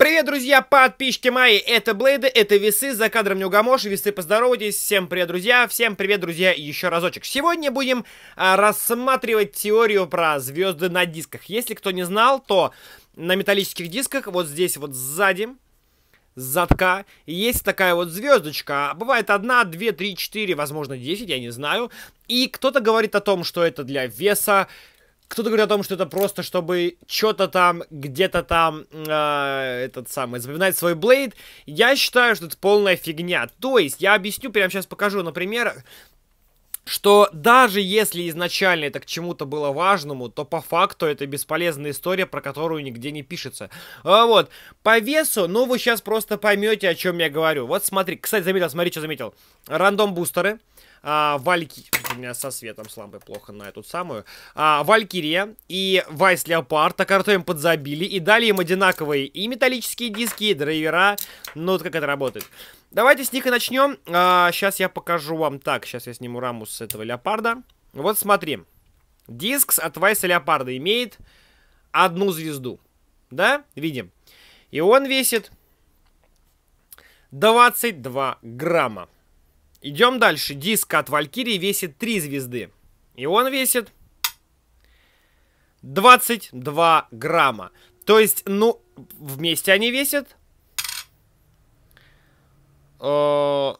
Привет, друзья, подписчики мои, это Блейды, это Весы, за кадром Нюгамош, Весы, поздоровайтесь, всем привет, друзья, всем привет, друзья, еще разочек. Сегодня будем а, рассматривать теорию про звезды на дисках. Если кто не знал, то на металлических дисках, вот здесь вот сзади, с задка есть такая вот звездочка. Бывает одна, две, три, четыре, возможно, десять, я не знаю. И кто-то говорит о том, что это для веса кто-то говорит о том, что это просто, чтобы что-то там, где-то там, э, этот самый, запоминать свой блейд. Я считаю, что это полная фигня. То есть, я объясню, прямо сейчас покажу на примерах, что даже если изначально это к чему-то было важному, то по факту это бесполезная история, про которую нигде не пишется. А вот, по весу, ну вы сейчас просто поймете, о чем я говорю. Вот смотри, кстати, заметил, смотри, что заметил. Рандом бустеры а, Вальки... У меня со светом с лампой плохо на эту самую. А, Валькирия и Вайс Леопард. Так картой им подзабили. И дали им одинаковые и металлические диски, и драйвера. Ну, вот как это работает. Давайте с них и начнем. А, сейчас я покажу вам. Так, сейчас я сниму раму с этого Леопарда. Вот смотри. Диск от Вайса Леопарда имеет одну звезду. Да? Видим. И он весит 22 грамма. Идем дальше. Диск от Валькирии весит 3 звезды. И он весит 22 грамма. То есть, ну, вместе они весят 45.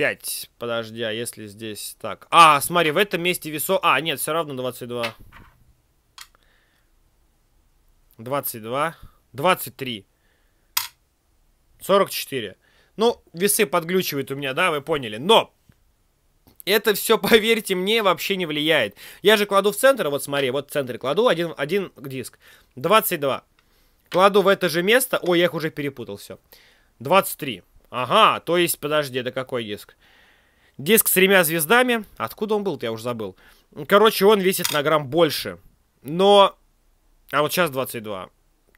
Э, Подожди, а если здесь так? А, смотри, в этом месте весо... А, нет, все равно 22. 22. 23. 44. Ну, весы подглючивают у меня, да, вы поняли. Но это все, поверьте мне, вообще не влияет. Я же кладу в центр, вот смотри, вот в центре кладу один, один диск. 22. Кладу в это же место. Ой, я их уже перепутал, все. 23. Ага, то есть, подожди, это какой диск? Диск с тремя звездами. Откуда он был я уже забыл. Короче, он весит на грамм больше. Но... А вот сейчас 22.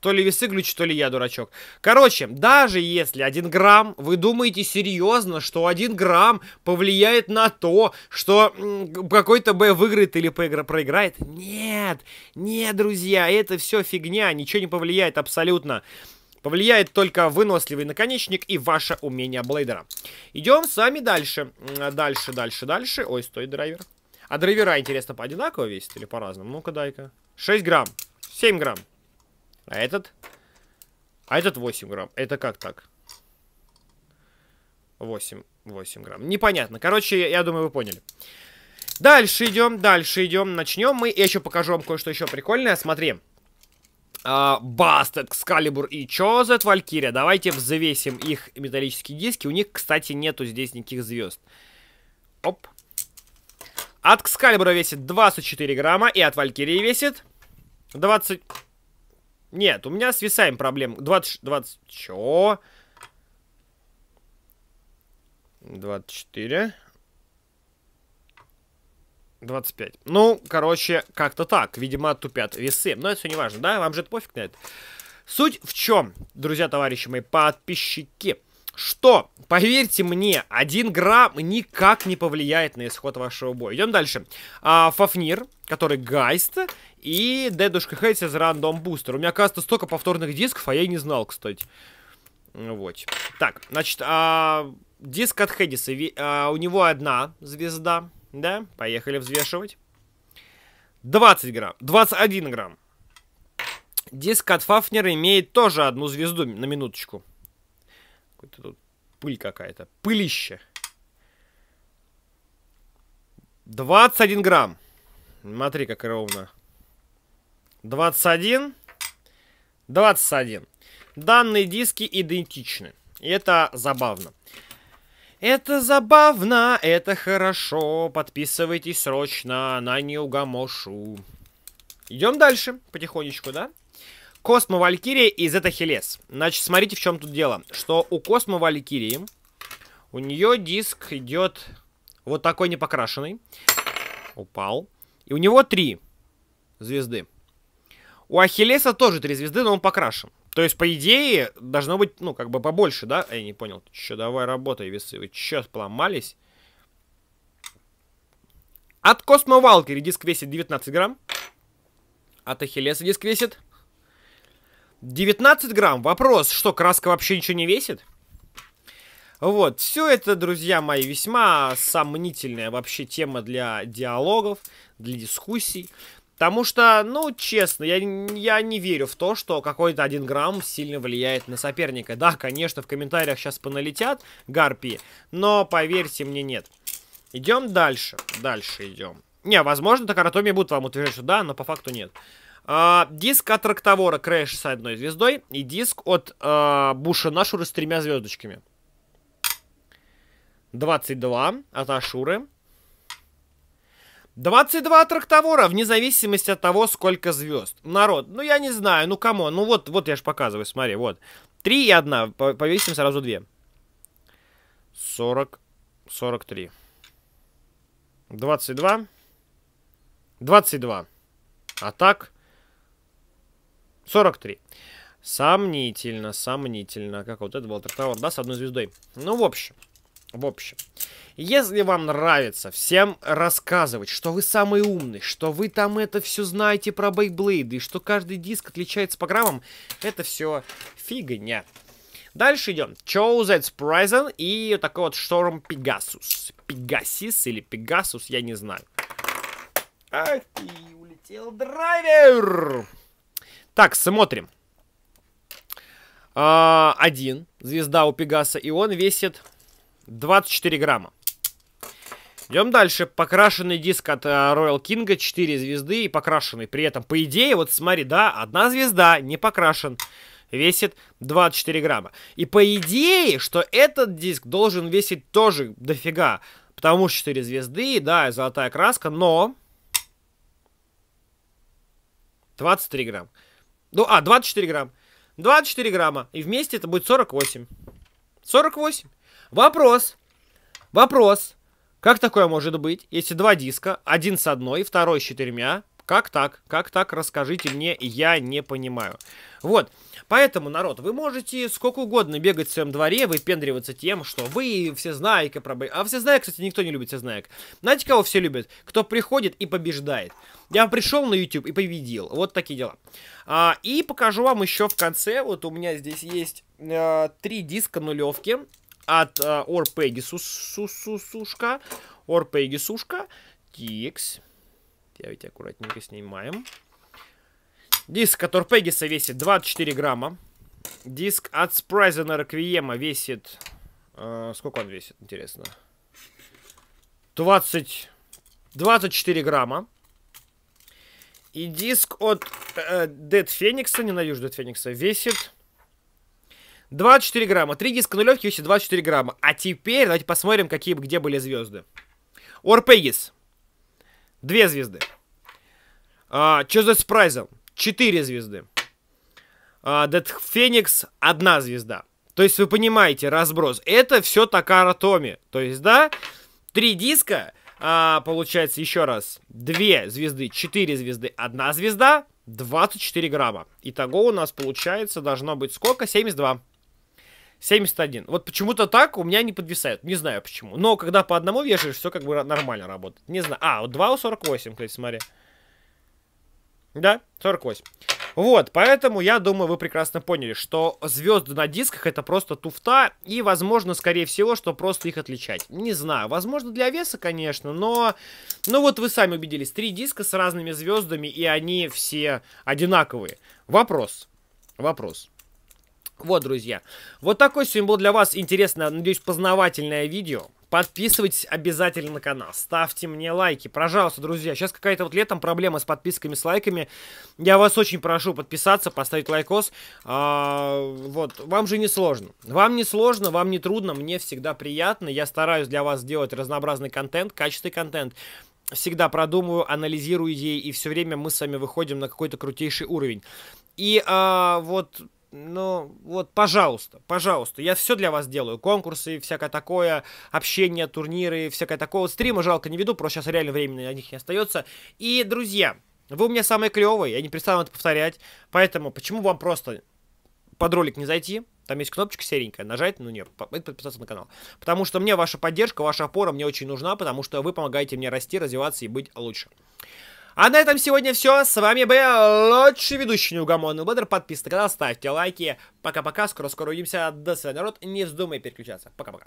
То ли весы глючат, то ли я дурачок. Короче, даже если один грамм, вы думаете серьезно, что один грамм повлияет на то, что какой-то Б выиграет или проиграет? Нет, нет, друзья, это все фигня, ничего не повлияет абсолютно. Повлияет только выносливый наконечник и ваше умение блейдера. Идем с вами дальше. Дальше, дальше, дальше. Ой, стой, драйвер. А драйвера, интересно, по одинаково весят или по-разному? Ну-ка, дай-ка. 6 грамм. 7 грамм. А этот? А этот 8 грамм. Это как так? 8, 8 грамм. Непонятно. Короче, я думаю, вы поняли. Дальше идем, дальше идем. Начнем мы. Я еще покажу вам кое-что еще прикольное. Смотри. Бастет, Скалибур и Чозет, Валькирия. Давайте взвесим их металлические диски. У них, кстати, нету здесь никаких звезд. Оп. От Экскалибура весит 24 грамма, и от Валькирии весит 20... Нет, у меня с весами проблем. 20... 20... Чё? 24. 25. Ну, короче, как-то так. Видимо, тупят весы. Но это все не важно, да? Вам же это пофиг на это. Суть в чем, друзья, товарищи мои, подписчики что, поверьте мне, один грамм никак не повлияет на исход вашего боя. Идем дальше. А, Фафнир, который Гайст, и Дедушка Хейтс из Рандом Бустер. У меня, кажется, столько повторных дисков, а я и не знал, кстати. Вот. Так, значит, а, диск от Хедиса. А, у него одна звезда, да? Поехали взвешивать. 20 грамм, 21 грамм. Диск от Фафнера имеет тоже одну звезду, на минуточку какой тут пыль какая-то. Пылище. 21 грамм. Смотри, как ровно. 21. 21. Данные диски идентичны. И это забавно. Это забавно, это хорошо. Подписывайтесь срочно на Неугамошу. Идем дальше потихонечку, да? Космо Валькирия и Зета Хелес. Значит, смотрите, в чем тут дело. Что у Космо Валькирии, у нее диск идет вот такой непокрашенный. Упал. И у него три звезды. У Ахиллеса тоже три звезды, но он покрашен. То есть, по идее, должно быть, ну, как бы побольше, да? Я не понял. Че, давай работай, весы. Вы че, сломались? От Космо Валкери диск весит 19 грамм. От Ахиллеса диск весит 19 грамм. Вопрос, что краска вообще ничего не весит? Вот, все это, друзья мои, весьма сомнительная вообще тема для диалогов, для дискуссий. Потому что, ну, честно, я, я не верю в то, что какой-то один грамм сильно влияет на соперника. Да, конечно, в комментариях сейчас поналетят гарпии, но, поверьте мне, нет. Идем дальше, дальше идем. Не, возможно, так анатомия будут вам утверждать, что да, но по факту Нет. А, диск от Роктовора Крэш с одной звездой и диск от а, Буша Нашуры с тремя звездочками. 22 от Ашуры. 22 трактовора, вне зависимости от того, сколько звезд. Народ, ну я не знаю, ну кому, ну вот, вот я же показываю, смотри, вот. 3 и 1, повесим сразу 2. 40, 43. 22. 22. А так, 43. Сомнительно, сомнительно. Как вот это был Тартауэр, да, с одной звездой. Ну, в общем, в общем. Если вам нравится всем рассказывать, что вы самый умный, что вы там это все знаете про Бейблейды, что каждый диск отличается по граммам, это все фигня. Дальше идем. Choset's Prison и такой вот Шторм Пегасус. Пегасис или Пегасус, я не знаю. Ах ты, улетел драйвер! Так, смотрим. А, один. Звезда у Пегаса. И он весит 24 грамма. Идем дальше. Покрашенный диск от э, Royal King, 4 звезды и покрашенный. При этом, по идее, вот смотри, да, одна звезда не покрашен. Весит 24 грамма. И по идее, что этот диск должен весить тоже дофига. Потому что 4 звезды, да, и золотая краска, но... 23 грамма. Ну, а, 24 грамм. 24 грамма. И вместе это будет 48. 48. Вопрос. Вопрос. Как такое может быть, если два диска, один с одной, второй с четырьмя, как так? Как так? Расскажите мне, я не понимаю. Вот, поэтому, народ, вы можете сколько угодно бегать в своем дворе, выпендриваться тем, что вы всезнайка, пробы... а все всезнайка, кстати, никто не любит все знаек. Знаете, кого все любят? Кто приходит и побеждает. Я пришел на YouTube и победил. Вот такие дела. А, и покажу вам еще в конце, вот у меня здесь есть а, три диска нулевки от а, Орпегисушка. Орпегисушка. Тикс. Давайте аккуратненько снимаем. Диск от Орпегиса весит 24 грамма. Диск от Спрайзена Реквиема весит... Э, сколько он весит, интересно? 20... 24 грамма. И диск от э, Dead Phoenix, ненавижу Dead Phoenix, весит 24 грамма. Три диска нулевки весит 24 грамма. А теперь давайте посмотрим, какие где были звезды. Орпегис. Две звезды. А, Чезо с прайзом. Четыре звезды. дед а, Феникс. Одна звезда. То есть вы понимаете разброс. Это все Такара Томи. То есть, да, три диска. А, получается, еще раз, две звезды, четыре звезды, одна звезда, 24 грамма. Итого у нас получается должно быть сколько? 72. 71. Вот почему-то так у меня не подвисает. Не знаю почему. Но когда по одному вешаешь, все как бы нормально работает. Не знаю. А, вот 2 у 48, кстати, смотри. Да, 48. Вот, поэтому я думаю, вы прекрасно поняли, что звезды на дисках это просто туфта, и, возможно, скорее всего, что просто их отличать. Не знаю, возможно, для веса, конечно, но... Ну вот вы сами убедились, три диска с разными звездами, и они все одинаковые. Вопрос. Вопрос. Вот, друзья, вот такой сегодня был для вас интересное, надеюсь, познавательное видео. Подписывайтесь обязательно на канал, ставьте мне лайки, пожалуйста, друзья. Сейчас какая-то вот летом проблема с подписками, с лайками. Я вас очень прошу подписаться, поставить лайкос. А, вот, вам же не сложно. Вам не сложно, вам не трудно, мне всегда приятно. Я стараюсь для вас сделать разнообразный контент, качественный контент всегда продумываю, анализирую идеи, и все время мы с вами выходим на какой-то крутейший уровень. И а, вот ну вот, пожалуйста, пожалуйста, я все для вас делаю. Конкурсы, всякое такое, общение, турниры, всякое такое. Вот стримы жалко не веду, просто сейчас реально времени на них не остается. И, друзья, вы у меня самые клевые, я не перестану это повторять. Поэтому, почему вам просто под ролик не зайти? Там есть кнопочка серенькая, нажать, ну нет, подписаться на канал. Потому что мне ваша поддержка, ваша опора мне очень нужна, потому что вы помогаете мне расти, развиваться и быть лучше. А на этом сегодня все. С вами был лучший ведущий неугомонный Блэдер. Подписывайтесь на канал, ставьте лайки. Пока-пока, скоро-скоро увидимся. До свидания, народ. Не вздумай переключаться. Пока-пока.